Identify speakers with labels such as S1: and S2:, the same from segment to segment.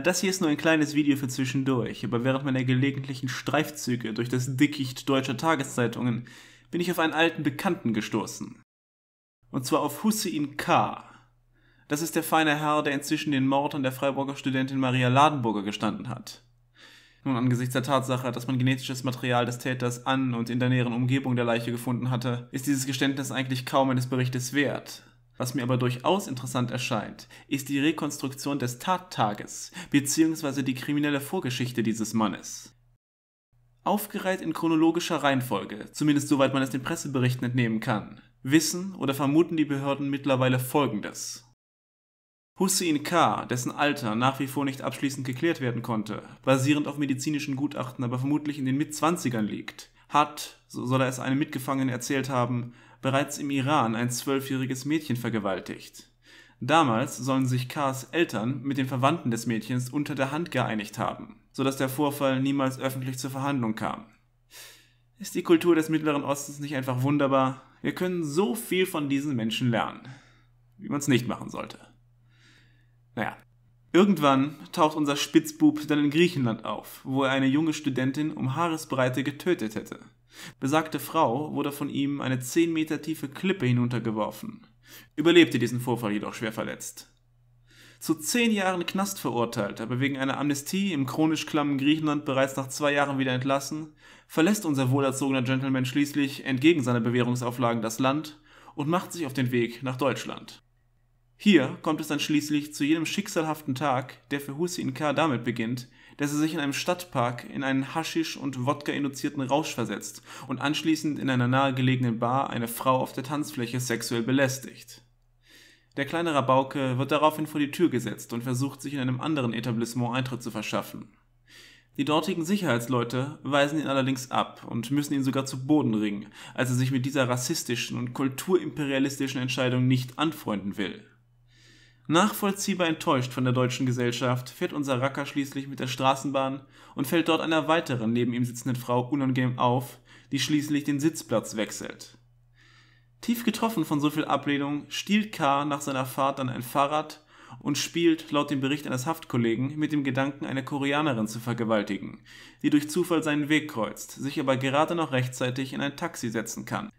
S1: Das hier ist nur ein kleines Video für zwischendurch, aber während meiner gelegentlichen Streifzüge durch das Dickicht deutscher Tageszeitungen bin ich auf einen alten Bekannten gestoßen. Und zwar auf Hussein K. Das ist der feine Herr, der inzwischen den Mord an der Freiburger Studentin Maria Ladenburger gestanden hat. Nun, angesichts der Tatsache, dass man genetisches Material des Täters an und in der näheren Umgebung der Leiche gefunden hatte, ist dieses Geständnis eigentlich kaum eines Berichtes wert. Was mir aber durchaus interessant erscheint, ist die Rekonstruktion des Tattages bzw. die kriminelle Vorgeschichte dieses Mannes. Aufgereiht in chronologischer Reihenfolge, zumindest soweit man es den Presseberichten entnehmen kann, wissen oder vermuten die Behörden mittlerweile Folgendes. Hussein K., dessen Alter nach wie vor nicht abschließend geklärt werden konnte, basierend auf medizinischen Gutachten aber vermutlich in den Mitzwanzigern liegt, hat, so soll er es einem Mitgefangenen erzählt haben, bereits im Iran ein zwölfjähriges Mädchen vergewaltigt. Damals sollen sich Kars Eltern mit den Verwandten des Mädchens unter der Hand geeinigt haben, sodass der Vorfall niemals öffentlich zur Verhandlung kam. Ist die Kultur des Mittleren Ostens nicht einfach wunderbar? Wir können so viel von diesen Menschen lernen, wie man es nicht machen sollte. Naja, Irgendwann taucht unser Spitzbub dann in Griechenland auf, wo er eine junge Studentin um Haaresbreite getötet hätte. Besagte Frau wurde von ihm eine zehn Meter tiefe Klippe hinuntergeworfen, überlebte diesen Vorfall jedoch schwer verletzt. Zu zehn Jahren Knast verurteilt, aber wegen einer Amnestie im chronisch klammen Griechenland bereits nach zwei Jahren wieder entlassen, verlässt unser wohlerzogener Gentleman schließlich entgegen seiner Bewährungsauflagen das Land und macht sich auf den Weg nach Deutschland. Hier kommt es dann schließlich zu jenem schicksalhaften Tag, der für Hussein K. damit beginnt, dass er sich in einem Stadtpark in einen Haschisch- und Wodka-induzierten Rausch versetzt und anschließend in einer nahegelegenen Bar eine Frau auf der Tanzfläche sexuell belästigt. Der kleine Rabauke wird daraufhin vor die Tür gesetzt und versucht, sich in einem anderen Etablissement Eintritt zu verschaffen. Die dortigen Sicherheitsleute weisen ihn allerdings ab und müssen ihn sogar zu Boden ringen, als er sich mit dieser rassistischen und kulturimperialistischen Entscheidung nicht anfreunden will. Nachvollziehbar enttäuscht von der deutschen Gesellschaft fährt unser Racker schließlich mit der Straßenbahn und fällt dort einer weiteren neben ihm sitzenden Frau unangenehm auf, die schließlich den Sitzplatz wechselt. Tief getroffen von so viel Ablehnung stiehlt K. nach seiner Fahrt dann ein Fahrrad und spielt, laut dem Bericht eines Haftkollegen, mit dem Gedanken, eine Koreanerin zu vergewaltigen, die durch Zufall seinen Weg kreuzt, sich aber gerade noch rechtzeitig in ein Taxi setzen kann.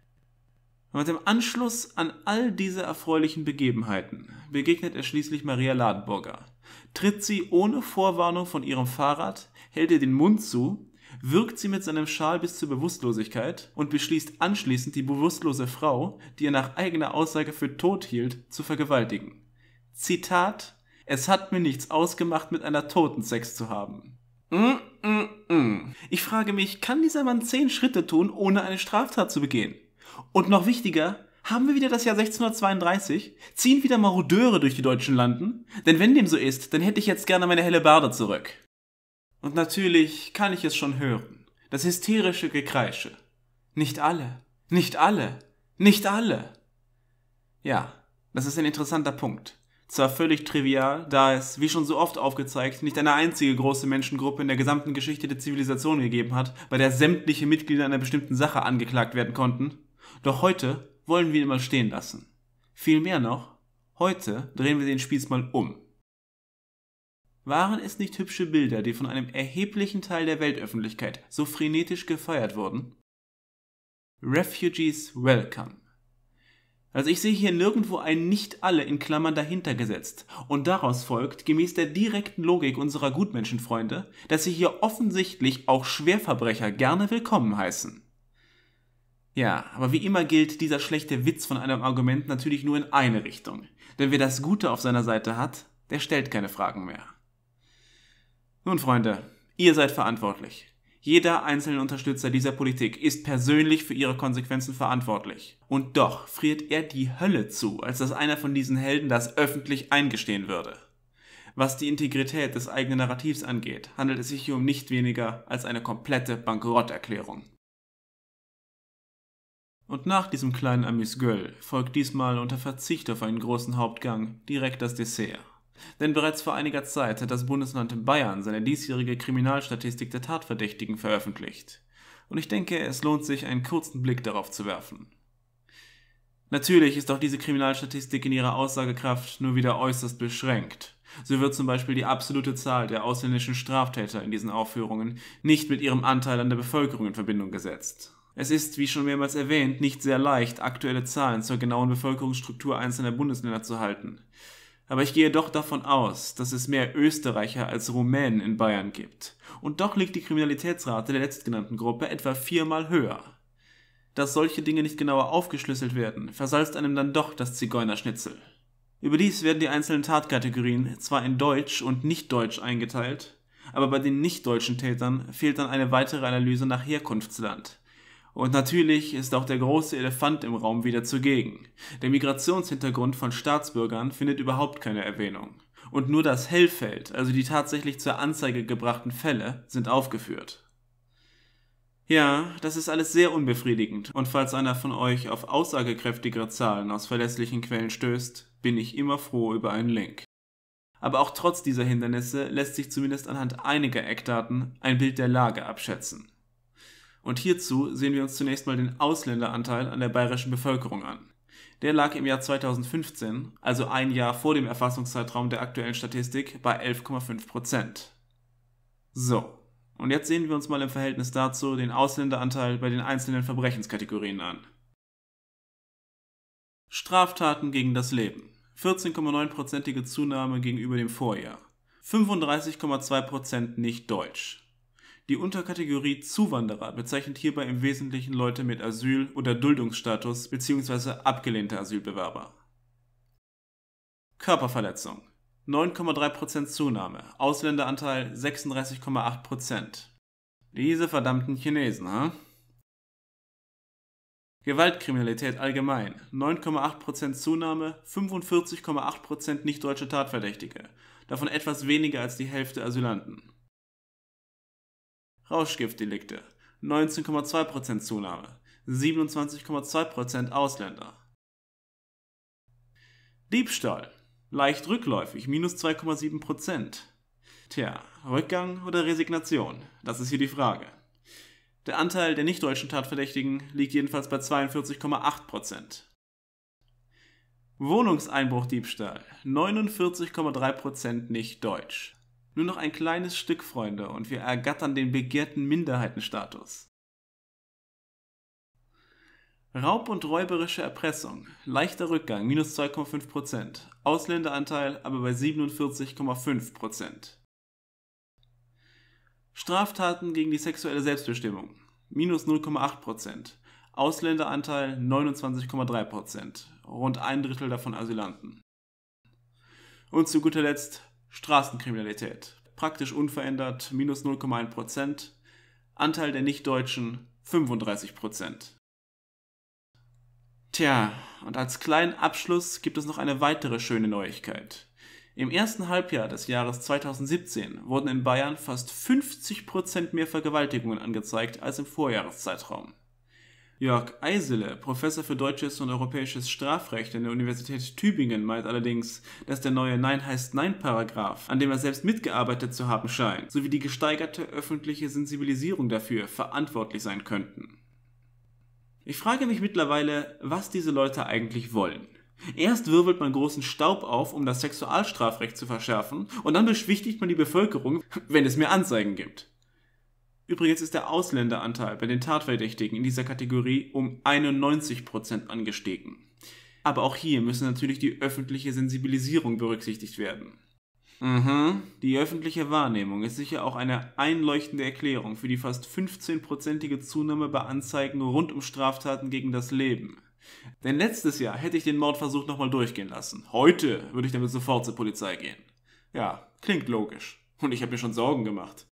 S1: Und im Anschluss an all diese erfreulichen Begebenheiten begegnet er schließlich Maria Ladenburger, tritt sie ohne Vorwarnung von ihrem Fahrrad, hält ihr den Mund zu, wirkt sie mit seinem Schal bis zur Bewusstlosigkeit und beschließt anschließend die bewusstlose Frau, die er nach eigener Aussage für tot hielt, zu vergewaltigen. Zitat Es hat mir nichts ausgemacht, mit einer Toten Sex zu haben. Mm, mm, mm. Ich frage mich, kann dieser Mann zehn Schritte tun, ohne eine Straftat zu begehen? Und noch wichtiger, haben wir wieder das Jahr 1632? Ziehen wieder Marodeure durch die deutschen Landen? Denn wenn dem so ist, dann hätte ich jetzt gerne meine helle Barde zurück. Und natürlich kann ich es schon hören. Das hysterische Gekreische. Nicht alle. Nicht alle. Nicht alle. Ja, das ist ein interessanter Punkt. Zwar völlig trivial, da es, wie schon so oft aufgezeigt, nicht eine einzige große Menschengruppe in der gesamten Geschichte der Zivilisation gegeben hat, bei der sämtliche Mitglieder einer bestimmten Sache angeklagt werden konnten, doch heute wollen wir ihn mal stehen lassen. Vielmehr noch, heute drehen wir den Spieß mal um. Waren es nicht hübsche Bilder, die von einem erheblichen Teil der Weltöffentlichkeit so frenetisch gefeiert wurden? Refugees Welcome. Also ich sehe hier nirgendwo ein nicht alle in Klammern dahinter gesetzt. Und daraus folgt, gemäß der direkten Logik unserer Gutmenschenfreunde, dass sie hier offensichtlich auch Schwerverbrecher gerne willkommen heißen. Ja, aber wie immer gilt dieser schlechte Witz von einem Argument natürlich nur in eine Richtung. Denn wer das Gute auf seiner Seite hat, der stellt keine Fragen mehr. Nun, Freunde, ihr seid verantwortlich. Jeder einzelne Unterstützer dieser Politik ist persönlich für ihre Konsequenzen verantwortlich. Und doch friert er die Hölle zu, als dass einer von diesen Helden das öffentlich eingestehen würde. Was die Integrität des eigenen Narrativs angeht, handelt es sich hier um nicht weniger als eine komplette Bankrotterklärung. Und nach diesem kleinen Amuse-Gueule folgt diesmal unter Verzicht auf einen großen Hauptgang direkt das Dessert. Denn bereits vor einiger Zeit hat das Bundesland Bayern seine diesjährige Kriminalstatistik der Tatverdächtigen veröffentlicht. Und ich denke, es lohnt sich, einen kurzen Blick darauf zu werfen. Natürlich ist auch diese Kriminalstatistik in ihrer Aussagekraft nur wieder äußerst beschränkt. So wird zum Beispiel die absolute Zahl der ausländischen Straftäter in diesen Aufführungen nicht mit ihrem Anteil an der Bevölkerung in Verbindung gesetzt. Es ist, wie schon mehrmals erwähnt, nicht sehr leicht, aktuelle Zahlen zur genauen Bevölkerungsstruktur einzelner Bundesländer zu halten. Aber ich gehe doch davon aus, dass es mehr Österreicher als Rumänen in Bayern gibt. Und doch liegt die Kriminalitätsrate der letztgenannten Gruppe etwa viermal höher. Dass solche Dinge nicht genauer aufgeschlüsselt werden, versalzt einem dann doch das Zigeunerschnitzel. Überdies werden die einzelnen Tatkategorien zwar in Deutsch und Nicht-Deutsch eingeteilt, aber bei den nicht-deutschen Tätern fehlt dann eine weitere Analyse nach Herkunftsland. Und natürlich ist auch der große Elefant im Raum wieder zugegen. Der Migrationshintergrund von Staatsbürgern findet überhaupt keine Erwähnung. Und nur das Hellfeld, also die tatsächlich zur Anzeige gebrachten Fälle, sind aufgeführt. Ja, das ist alles sehr unbefriedigend, und falls einer von euch auf aussagekräftigere Zahlen aus verlässlichen Quellen stößt, bin ich immer froh über einen Link. Aber auch trotz dieser Hindernisse lässt sich zumindest anhand einiger Eckdaten ein Bild der Lage abschätzen und hierzu sehen wir uns zunächst mal den Ausländeranteil an der bayerischen Bevölkerung an. Der lag im Jahr 2015, also ein Jahr vor dem Erfassungszeitraum der aktuellen Statistik, bei 11,5 So, und jetzt sehen wir uns mal im Verhältnis dazu den Ausländeranteil bei den einzelnen Verbrechenskategorien an. Straftaten gegen das Leben. 14,9%ige Zunahme gegenüber dem Vorjahr. 35,2% nicht deutsch. Die Unterkategorie Zuwanderer bezeichnet hierbei im Wesentlichen Leute mit Asyl- oder Duldungsstatus bzw. abgelehnte Asylbewerber. Körperverletzung: 9,3% Zunahme, Ausländeranteil 36,8%. Diese verdammten Chinesen, ha? Gewaltkriminalität allgemein: 9,8% Zunahme, 45,8% nichtdeutsche Tatverdächtige, davon etwas weniger als die Hälfte Asylanten Rauschgiftdelikte 19,2% Zunahme, 27,2% Ausländer. Diebstahl leicht rückläufig, minus 2,7%. Tja, Rückgang oder Resignation? Das ist hier die Frage. Der Anteil der nichtdeutschen Tatverdächtigen liegt jedenfalls bei 42,8%. Wohnungseinbruchdiebstahl 49,3% nicht deutsch. Nur noch ein kleines Stück, Freunde, und wir ergattern den begehrten Minderheitenstatus. Raub und räuberische Erpressung. Leichter Rückgang, minus 2,5%. Ausländeranteil aber bei 47,5%. Straftaten gegen die sexuelle Selbstbestimmung. Minus 0,8%. Ausländeranteil 29,3%. Rund ein Drittel davon Asylanten. Und zu guter Letzt Straßenkriminalität praktisch unverändert minus 0,1%, Anteil der Nichtdeutschen 35%. Tja, und als kleinen Abschluss gibt es noch eine weitere schöne Neuigkeit. Im ersten Halbjahr des Jahres 2017 wurden in Bayern fast 50% mehr Vergewaltigungen angezeigt als im Vorjahreszeitraum. Jörg Eisele, Professor für deutsches und europäisches Strafrecht an der Universität Tübingen, meint allerdings, dass der neue Nein heißt Nein-Paragraph, an dem er selbst mitgearbeitet zu haben scheint, sowie die gesteigerte öffentliche Sensibilisierung dafür verantwortlich sein könnten. Ich frage mich mittlerweile, was diese Leute eigentlich wollen. Erst wirbelt man großen Staub auf, um das Sexualstrafrecht zu verschärfen, und dann beschwichtigt man die Bevölkerung, wenn es mehr Anzeigen gibt. Übrigens ist der Ausländeranteil bei den Tatverdächtigen in dieser Kategorie um 91% angestiegen. Aber auch hier müssen natürlich die öffentliche Sensibilisierung berücksichtigt werden. Mhm. Die öffentliche Wahrnehmung ist sicher auch eine einleuchtende Erklärung für die fast 15-prozentige Zunahme bei Anzeigen rund um Straftaten gegen das Leben. Denn letztes Jahr hätte ich den Mordversuch nochmal durchgehen lassen. Heute würde ich damit sofort zur Polizei gehen. Ja, klingt logisch. Und ich habe mir schon Sorgen gemacht.